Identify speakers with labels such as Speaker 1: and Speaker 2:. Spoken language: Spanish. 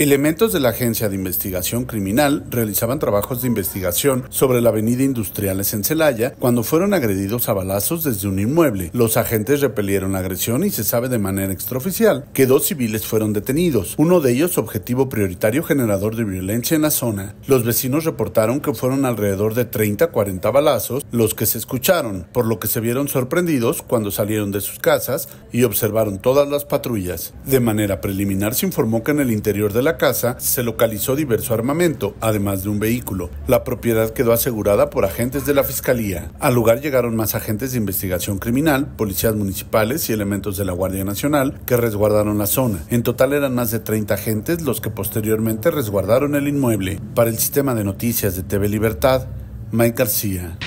Speaker 1: Elementos de la Agencia de Investigación Criminal realizaban trabajos de investigación sobre la Avenida Industriales en Celaya cuando fueron agredidos a balazos desde un inmueble. Los agentes repelieron la agresión y se sabe de manera extraoficial que dos civiles fueron detenidos, uno de ellos objetivo prioritario generador de violencia en la zona. Los vecinos reportaron que fueron alrededor de 30-40 balazos los que se escucharon, por lo que se vieron sorprendidos cuando salieron de sus casas y observaron todas las patrullas. De manera preliminar se informó que en el interior de la casa se localizó diverso armamento, además de un vehículo. La propiedad quedó asegurada por agentes de la Fiscalía. Al lugar llegaron más agentes de investigación criminal, policías municipales y elementos de la Guardia Nacional que resguardaron la zona. En total eran más de 30 agentes los que posteriormente resguardaron el inmueble. Para el sistema de noticias de TV Libertad, Mike García.